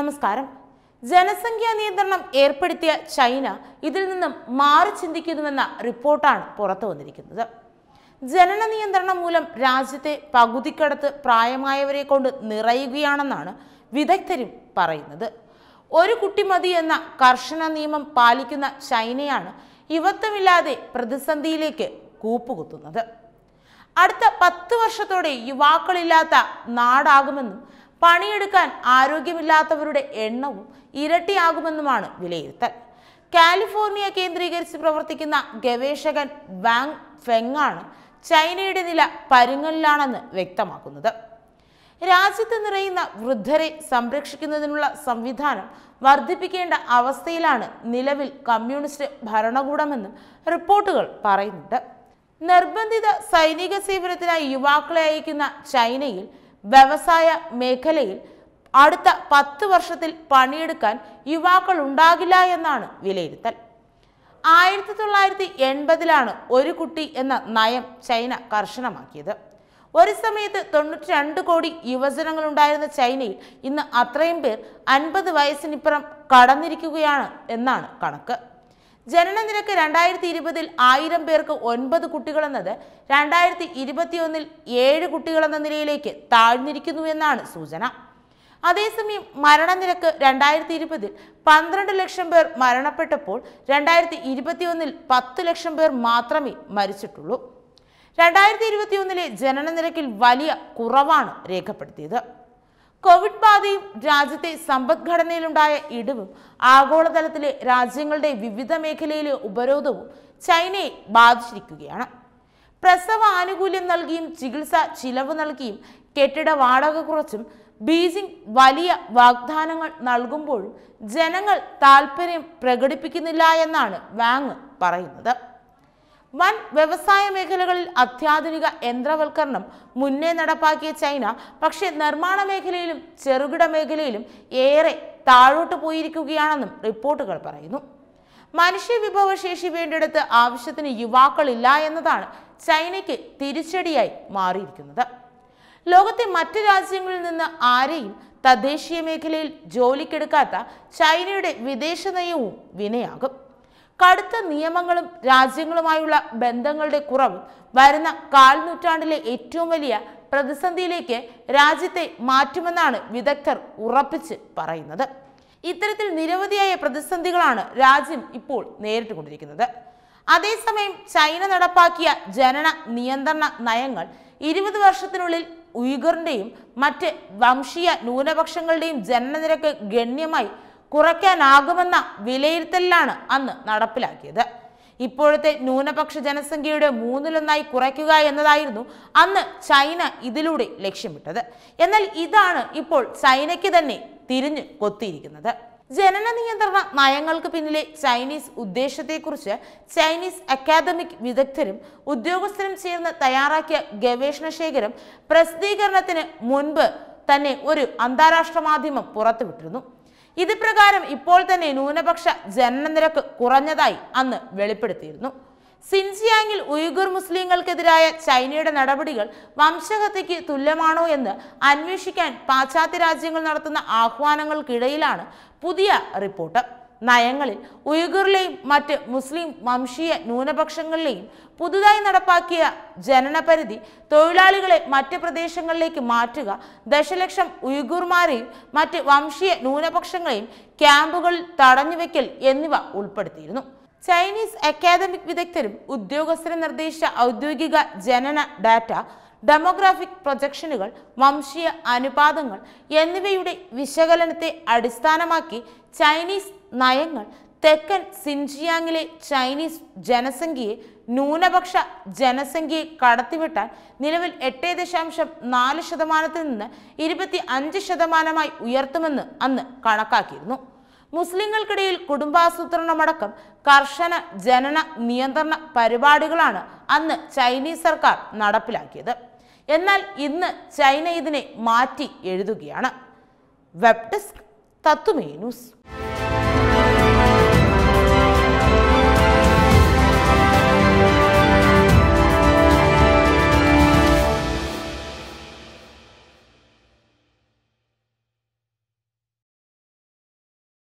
നമസ്കാരം ജനസംഖ്യാ നിയന്ത്രണം ഏർപ്പെടുത്തിയ ചൈന ഇതിൽ നിന്നും മാറി ചിന്തിക്കുന്നുവെന്ന റിപ്പോർട്ടാണ് പുറത്തു വന്നിരിക്കുന്നത് ജനന നിയന്ത്രണം മൂലം രാജ്യത്തെ പകുതിക്കടത്ത് പ്രായമായവരെ കൊണ്ട് നിറയുകയാണെന്നാണ് വിദഗ്ധരും പറയുന്നത് ഒരു കുട്ടി മതി എന്ന കർശന നിയമം പാലിക്കുന്ന ചൈനയാണ് യുവത്വമില്ലാതെ പ്രതിസന്ധിയിലേക്ക് കൂപ്പുകുത്തുന്നത് അടുത്ത പത്ത് വർഷത്തോടെ യുവാക്കളില്ലാത്ത നാടാകുമെന്നും പണിയെടുക്കാൻ ആരോഗ്യമില്ലാത്തവരുടെ എണ്ണവും ഇരട്ടിയാകുമെന്നുമാണ് വിലയിരുത്തൽ കാലിഫോർണിയ കേന്ദ്രീകരിച്ച് പ്രവർത്തിക്കുന്ന ഗവേഷകൻ വാങ് ഫെങ്ങാണ് ചൈനയുടെ നില പരുങ്ങലിലാണെന്ന് വ്യക്തമാക്കുന്നത് രാജ്യത്ത് നിറയുന്ന വൃദ്ധരെ സംരക്ഷിക്കുന്നതിനുള്ള സംവിധാനം വർദ്ധിപ്പിക്കേണ്ട അവസ്ഥയിലാണ് നിലവിൽ കമ്മ്യൂണിസ്റ്റ് ഭരണകൂടമെന്നും റിപ്പോർട്ടുകൾ പറയുന്നുണ്ട് നിർബന്ധിത സൈനിക സേവനത്തിനായി യുവാക്കളെ അയക്കുന്ന ചൈനയിൽ വ്യവസായ മേഖലയിൽ അടുത്ത പത്ത് വർഷത്തിൽ പണിയെടുക്കാൻ യുവാക്കൾ ഉണ്ടാകില്ല എന്നാണ് വിലയിരുത്തൽ ആയിരത്തി തൊള്ളായിരത്തി എൺപതിലാണ് ഒരു കുട്ടി എന്ന നയം ചൈന കർശനമാക്കിയത് ഒരു സമയത്ത് തൊണ്ണൂറ്റി രണ്ട് കോടി ഉണ്ടായിരുന്ന ചൈനയിൽ ഇന്ന് അത്രയും പേർ അൻപത് വയസ്സിനിപ്പുറം കടന്നിരിക്കുകയാണ് എന്നാണ് കണക്ക് ജനന നിരക്ക് രണ്ടായിരത്തി ഇരുപതിൽ ആയിരം പേർക്ക് ഒൻപത് കുട്ടികളെന്നത് രണ്ടായിരത്തി ഇരുപത്തിയൊന്നിൽ ഏഴ് കുട്ടികളെന്ന നിലയിലേക്ക് താഴ്ന്നിരിക്കുന്നു എന്നാണ് സൂചന അതേസമയം മരണനിരക്ക് രണ്ടായിരത്തി ഇരുപതിൽ പന്ത്രണ്ട് ലക്ഷം പേർ മരണപ്പെട്ടപ്പോൾ രണ്ടായിരത്തി ഇരുപത്തിയൊന്നിൽ പത്ത് ലക്ഷം പേർ മാത്രമേ മരിച്ചിട്ടുള്ളൂ രണ്ടായിരത്തി ഇരുപത്തിയൊന്നിലെ ജനന നിരക്കിൽ വലിയ കുറവാണ് രേഖപ്പെടുത്തിയത് കോവിഡ് ബാധയും രാജ്യത്തെ സമ്പദ്ഘടനയിലുണ്ടായ ഇടിവും ആഗോളതലത്തിലെ രാജ്യങ്ങളുടെ വിവിധ മേഖലയിലെ ഉപരോധവും ചൈനയെ ബാധിച്ചിരിക്കുകയാണ് പ്രസവ ആനുകൂല്യം നൽകിയും ചികിത്സ ചിലവ് നൽകിയും കെട്ടിട വാടക കുറച്ചും ബീജിംഗ് വലിയ വാഗ്ദാനങ്ങൾ നൽകുമ്പോഴും ജനങ്ങൾ താൽപ്പര്യം പ്രകടിപ്പിക്കുന്നില്ല എന്നാണ് വാങ് പറയുന്നത് വൻ വ്യവസായ മേഖലകളിൽ അത്യാധുനിക യന്ത്രവൽക്കരണം മുന്നേ നടപ്പാക്കിയ ചൈന പക്ഷേ നിർമ്മാണ മേഖലയിലും ചെറുകിട മേഖലയിലും ഏറെ താഴോട്ട് പോയിരിക്കുകയാണെന്നും റിപ്പോർട്ടുകൾ പറയുന്നു മനുഷ്യ വിഭവശേഷി വേണ്ടിയെടുത്ത് ആവശ്യത്തിന് യുവാക്കളില്ല എന്നതാണ് ചൈനയ്ക്ക് തിരിച്ചടിയായി മാറിയിരിക്കുന്നത് ലോകത്തെ മറ്റു രാജ്യങ്ങളിൽ നിന്ന് ആരെയും തദ്ദേശീയ മേഖലയിൽ ജോലിക്കെടുക്കാത്ത ചൈനയുടെ വിദേശ നയവും വിനയാകും കടുത്ത നിയമങ്ങളും രാജ്യങ്ങളുമായുള്ള ബന്ധങ്ങളുടെ കുറവ് വരുന്ന കാൽനൂറ്റാണ്ടിലെ ഏറ്റവും വലിയ പ്രതിസന്ധിയിലേക്ക് രാജ്യത്തെ മാറ്റുമെന്നാണ് വിദഗ്ധർ ഉറപ്പിച്ച് പറയുന്നത് ഇത്തരത്തിൽ നിരവധിയായ പ്രതിസന്ധികളാണ് രാജ്യം ഇപ്പോൾ നേരിട്ടുകൊണ്ടിരിക്കുന്നത് അതേസമയം ചൈന നടപ്പാക്കിയ ജനന നിയന്ത്രണ നയങ്ങൾ ഇരുപത് വർഷത്തിനുള്ളിൽ ഉയ്ഗറിൻ്റെയും മറ്റ് വംശീയ ന്യൂനപക്ഷങ്ങളുടെയും നിരക്ക് ഗണ്യമായി കുറയ്ക്കാനാകുമെന്ന വിലയിരുത്തലിലാണ് അന്ന് നടപ്പിലാക്കിയത് ഇപ്പോഴത്തെ ന്യൂനപക്ഷ ജനസംഖ്യയുടെ മൂന്നിലൊന്നായി കുറയ്ക്കുക എന്നതായിരുന്നു അന്ന് ചൈന ഇതിലൂടെ ലക്ഷ്യമിട്ടത് എന്നാൽ ഇതാണ് ഇപ്പോൾ ചൈനയ്ക്ക് തന്നെ തിരിഞ്ഞു കൊത്തിയിരിക്കുന്നത് ജനന നിയന്ത്രണ നയങ്ങൾക്ക് പിന്നിലെ ചൈനീസ് ഉദ്ദേശത്തെക്കുറിച്ച് ചൈനീസ് അക്കാദമിക് വിദഗ്ധരും ഉദ്യോഗസ്ഥരും ചേർന്ന് തയ്യാറാക്കിയ ഗവേഷണ ശേഖരം പ്രസിദ്ധീകരണത്തിന് മുൻപ് തന്നെ ഒരു അന്താരാഷ്ട്ര മാധ്യമം പുറത്തുവിട്ടിരുന്നു ഇത് പ്രകാരം ഇപ്പോൾ തന്നെ ന്യൂനപക്ഷ നിരക്ക് കുറഞ്ഞതായി അന്ന് വെളിപ്പെടുത്തിയിരുന്നു സിൻസിയാങ്ങിൽ ഉയ്ഗുർ മുസ്ലിങ്ങൾക്കെതിരായ ചൈനയുടെ നടപടികൾ വംശഹത്യയ്ക്ക് തുല്യമാണോ എന്ന് അന്വേഷിക്കാൻ പാശ്ചാത്യ രാജ്യങ്ങൾ നടത്തുന്ന ആഹ്വാനങ്ങൾക്കിടയിലാണ് പുതിയ റിപ്പോർട്ട് നയങ്ങളിൽ ഉയഗുറിലെയും മറ്റ് മുസ്ലിം വംശീയ ന്യൂനപക്ഷങ്ങളിലെയും പുതുതായി നടപ്പാക്കിയ ജനനപരിധി തൊഴിലാളികളെ മറ്റ് പ്രദേശങ്ങളിലേക്ക് മാറ്റുക ദശലക്ഷം ഉയഗുർമാരെയും മറ്റ് വംശീയ ന്യൂനപക്ഷങ്ങളെയും ക്യാമ്പുകളിൽ തടഞ്ഞുവെക്കൽ എന്നിവ ഉൾപ്പെടുത്തിയിരുന്നു ചൈനീസ് അക്കാദമിക് വിദഗ്ധരും ഉദ്യോഗസ്ഥരും നിർദ്ദേശിച്ച ഔദ്യോഗിക ജനന ഡാറ്റ ഡെമോഗ്രാഫിക് പ്രൊജക്ഷനുകൾ വംശീയ അനുപാതങ്ങൾ എന്നിവയുടെ വിശകലനത്തെ അടിസ്ഥാനമാക്കി ചൈനീസ് നയങ്ങൾ തെക്കൻ സിൻജിയാങ്ങിലെ ചൈനീസ് ജനസംഖ്യയെ ന്യൂനപക്ഷ ജനസംഖ്യയെ കടത്തിവിട്ടാൻ നിലവിൽ എട്ട് ദശാംശം നാല് ശതമാനത്തിൽ നിന്ന് ഇരുപത്തി അഞ്ച് ശതമാനമായി ഉയർത്തുമെന്ന് അന്ന് കണക്കാക്കിയിരുന്നു മുസ്ലിങ്ങൾക്കിടയിൽ കുടുംബാസൂത്രണമടക്കം കർശന ജനന നിയന്ത്രണ പരിപാടികളാണ് അന്ന് ചൈനീസ് സർക്കാർ നടപ്പിലാക്കിയത് എന്നാൽ ഇന്ന് ചൈന ഇതിനെ മാറ്റി എഴുതുകയാണ് വെബ് ഡെസ്ക് തത്തുമേ ന്യൂസ്